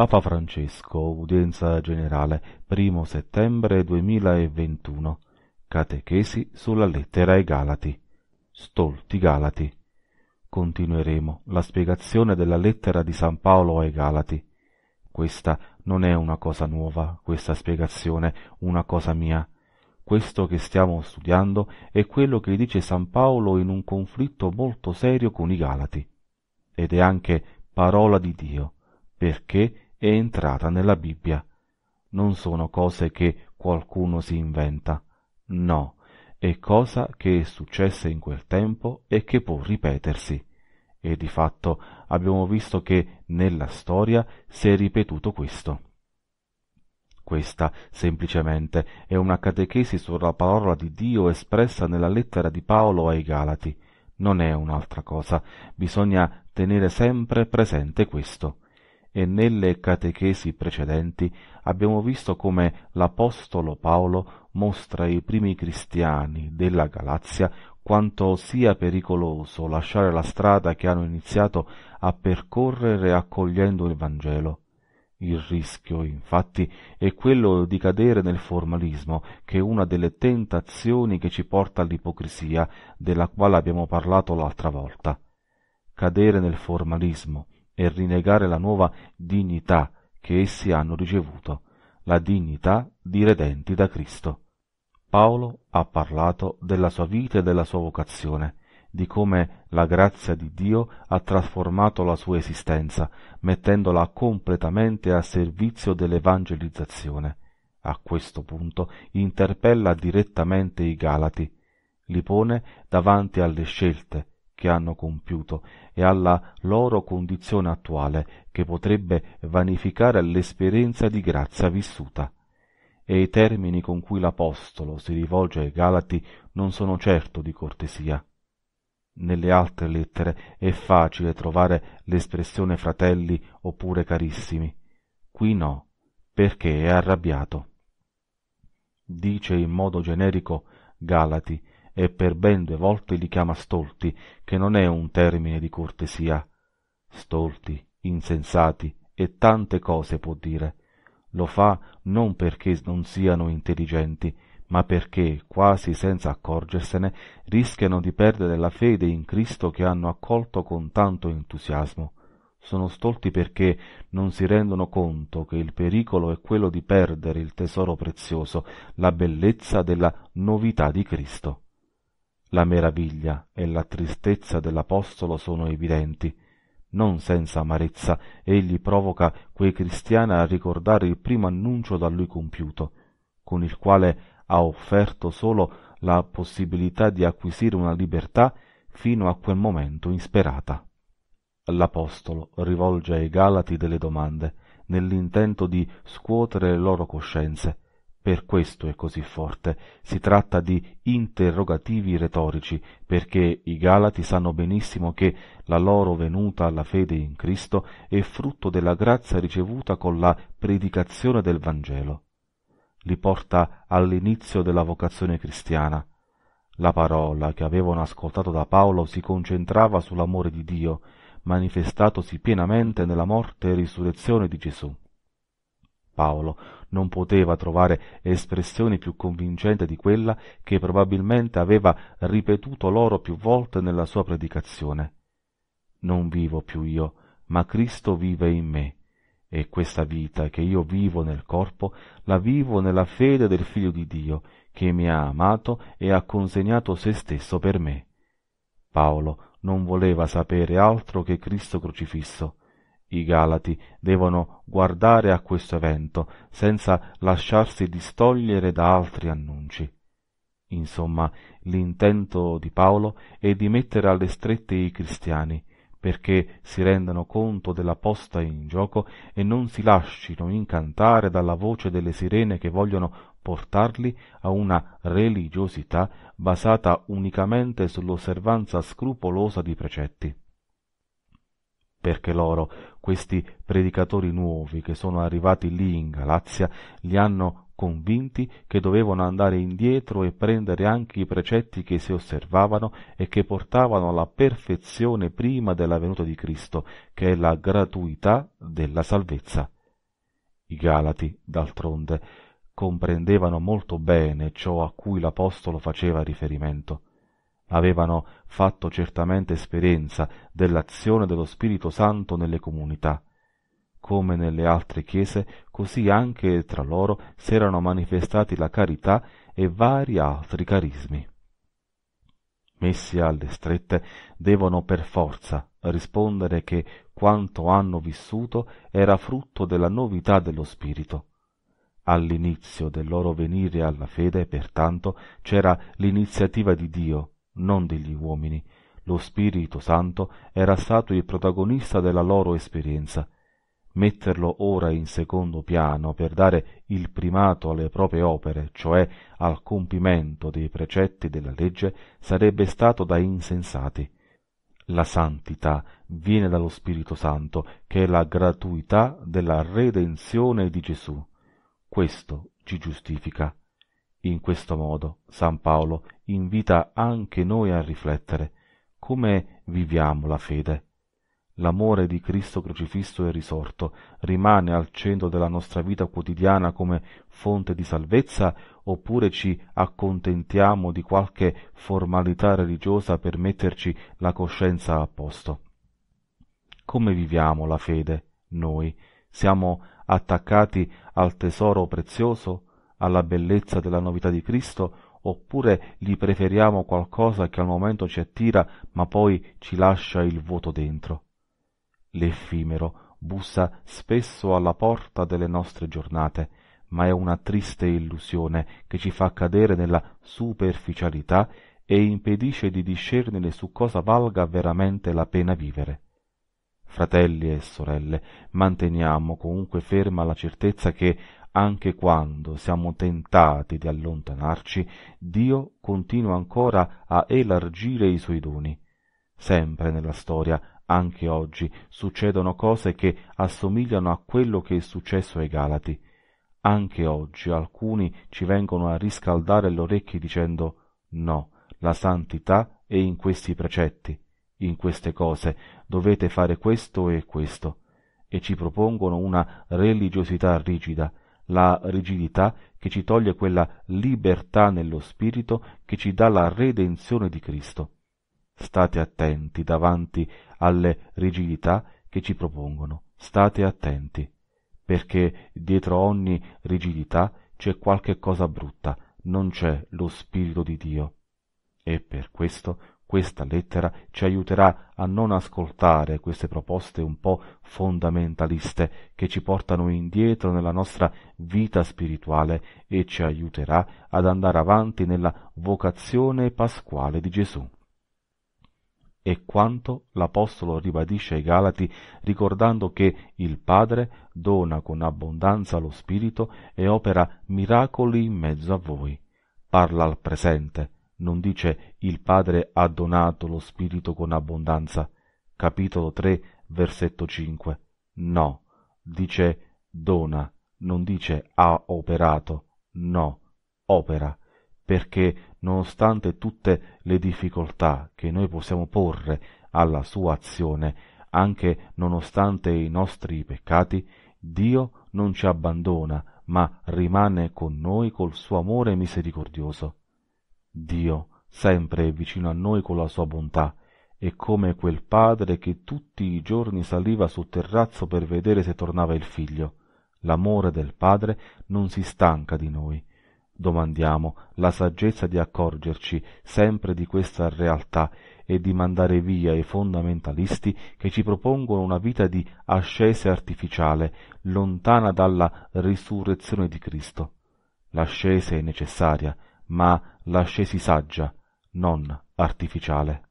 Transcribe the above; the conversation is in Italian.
Papa Francesco, udienza generale, primo settembre 2021. Catechesi sulla lettera ai Galati. Stolti Galati. Continueremo la spiegazione della lettera di San Paolo ai Galati. Questa non è una cosa nuova, questa spiegazione, una cosa mia. Questo che stiamo studiando è quello che dice San Paolo in un conflitto molto serio con i Galati. Ed è anche parola di Dio, perché è entrata nella Bibbia. Non sono cose che qualcuno si inventa. No, è cosa che è successa in quel tempo e che può ripetersi. E di fatto abbiamo visto che nella storia si è ripetuto questo. Questa, semplicemente, è una catechesi sulla parola di Dio espressa nella lettera di Paolo ai Galati. Non è un'altra cosa. Bisogna tenere sempre presente questo e nelle catechesi precedenti abbiamo visto come l'Apostolo Paolo mostra ai primi cristiani della Galazia quanto sia pericoloso lasciare la strada che hanno iniziato a percorrere accogliendo il Vangelo. Il rischio, infatti, è quello di cadere nel formalismo, che è una delle tentazioni che ci porta all'ipocrisia, della quale abbiamo parlato l'altra volta. Cadere nel formalismo, e rinnegare la nuova dignità che essi hanno ricevuto, la dignità di redenti da Cristo. Paolo ha parlato della sua vita e della sua vocazione, di come la grazia di Dio ha trasformato la sua esistenza, mettendola completamente a servizio dell'evangelizzazione. A questo punto interpella direttamente i Galati, li pone davanti alle scelte, che hanno compiuto e alla loro condizione attuale che potrebbe vanificare l'esperienza di grazia vissuta. E i termini con cui l'Apostolo si rivolge ai Galati non sono certo di cortesia. Nelle altre lettere è facile trovare l'espressione fratelli oppure carissimi. Qui no, perché è arrabbiato. Dice in modo generico Galati, e per ben due volte li chiama stolti, che non è un termine di cortesia. Stolti, insensati e tante cose può dire. Lo fa non perché non siano intelligenti, ma perché, quasi senza accorgersene, rischiano di perdere la fede in Cristo che hanno accolto con tanto entusiasmo. Sono stolti perché non si rendono conto che il pericolo è quello di perdere il tesoro prezioso, la bellezza della novità di Cristo. La meraviglia e la tristezza dell'apostolo sono evidenti. Non senza amarezza egli provoca quei cristiani a ricordare il primo annuncio da lui compiuto, con il quale ha offerto solo la possibilità di acquisire una libertà fino a quel momento insperata. L'Apostolo rivolge ai Galati delle domande, nell'intento di scuotere le loro coscienze, per questo è così forte. Si tratta di interrogativi retorici, perché i Galati sanno benissimo che la loro venuta alla fede in Cristo è frutto della grazia ricevuta con la predicazione del Vangelo. Li porta all'inizio della vocazione cristiana. La parola che avevano ascoltato da Paolo si concentrava sull'amore di Dio, manifestatosi pienamente nella morte e risurrezione di Gesù. Paolo non poteva trovare espressione più convincente di quella che probabilmente aveva ripetuto loro più volte nella sua predicazione. Non vivo più io, ma Cristo vive in me. E questa vita che io vivo nel corpo, la vivo nella fede del Figlio di Dio, che mi ha amato e ha consegnato se stesso per me. Paolo non voleva sapere altro che Cristo crocifisso, i Galati devono guardare a questo evento senza lasciarsi distogliere da altri annunci. Insomma, l'intento di Paolo è di mettere alle strette i cristiani, perché si rendano conto della posta in gioco e non si lascino incantare dalla voce delle sirene che vogliono portarli a una religiosità basata unicamente sull'osservanza scrupolosa di precetti perché loro, questi predicatori nuovi che sono arrivati lì in Galazia, li hanno convinti che dovevano andare indietro e prendere anche i precetti che si osservavano e che portavano alla perfezione prima della venuta di Cristo, che è la gratuità della salvezza. I Galati, d'altronde, comprendevano molto bene ciò a cui l'Apostolo faceva riferimento avevano fatto certamente esperienza dell'azione dello Spirito Santo nelle comunità. Come nelle altre chiese, così anche tra loro si erano manifestati la carità e vari altri carismi. Messi alle strette, devono per forza rispondere che quanto hanno vissuto era frutto della novità dello Spirito. All'inizio del loro venire alla fede, pertanto, c'era l'iniziativa di Dio, non degli uomini. Lo Spirito Santo era stato il protagonista della loro esperienza. Metterlo ora in secondo piano per dare il primato alle proprie opere, cioè al compimento dei precetti della legge, sarebbe stato da insensati. La santità viene dallo Spirito Santo, che è la gratuità della redenzione di Gesù. Questo ci giustifica. In questo modo San Paolo invita anche noi a riflettere come viviamo la fede. L'amore di Cristo crocifisso e risorto rimane al centro della nostra vita quotidiana come fonte di salvezza oppure ci accontentiamo di qualche formalità religiosa per metterci la coscienza a posto? Come viviamo la fede noi? Siamo attaccati al tesoro prezioso? alla bellezza della novità di Cristo oppure gli preferiamo qualcosa che al momento ci attira ma poi ci lascia il vuoto dentro. L'effimero bussa spesso alla porta delle nostre giornate, ma è una triste illusione che ci fa cadere nella superficialità e impedisce di discernere su cosa valga veramente la pena vivere. Fratelli e sorelle, manteniamo comunque ferma la certezza che, anche quando siamo tentati di allontanarci, Dio continua ancora a elargire i suoi doni. Sempre nella storia, anche oggi, succedono cose che assomigliano a quello che è successo ai Galati. Anche oggi alcuni ci vengono a riscaldare le orecchie dicendo no, la santità è in questi precetti, in queste cose, dovete fare questo e questo, e ci propongono una religiosità rigida, la rigidità che ci toglie quella libertà nello spirito che ci dà la redenzione di Cristo. State attenti davanti alle rigidità che ci propongono, state attenti, perché dietro ogni rigidità c'è qualche cosa brutta, non c'è lo Spirito di Dio. E per questo questa lettera ci aiuterà a non ascoltare queste proposte un po' fondamentaliste che ci portano indietro nella nostra vita spirituale e ci aiuterà ad andare avanti nella vocazione pasquale di Gesù. E quanto l'Apostolo ribadisce ai Galati ricordando che il Padre dona con abbondanza lo Spirito e opera miracoli in mezzo a voi. Parla al presente, non dice il Padre ha donato lo Spirito con abbondanza, capitolo 3, versetto 5. No, dice dona, non dice ha operato, no, opera, perché nonostante tutte le difficoltà che noi possiamo porre alla sua azione, anche nonostante i nostri peccati, Dio non ci abbandona, ma rimane con noi col suo amore misericordioso. Dio, sempre è vicino a noi con la sua bontà, è come quel padre che tutti i giorni saliva sul terrazzo per vedere se tornava il figlio. L'amore del Padre non si stanca di noi. Domandiamo la saggezza di accorgerci sempre di questa realtà e di mandare via i fondamentalisti che ci propongono una vita di ascese artificiale, lontana dalla risurrezione di Cristo. L'ascese è necessaria, ma l'ascesi saggia, non artificiale.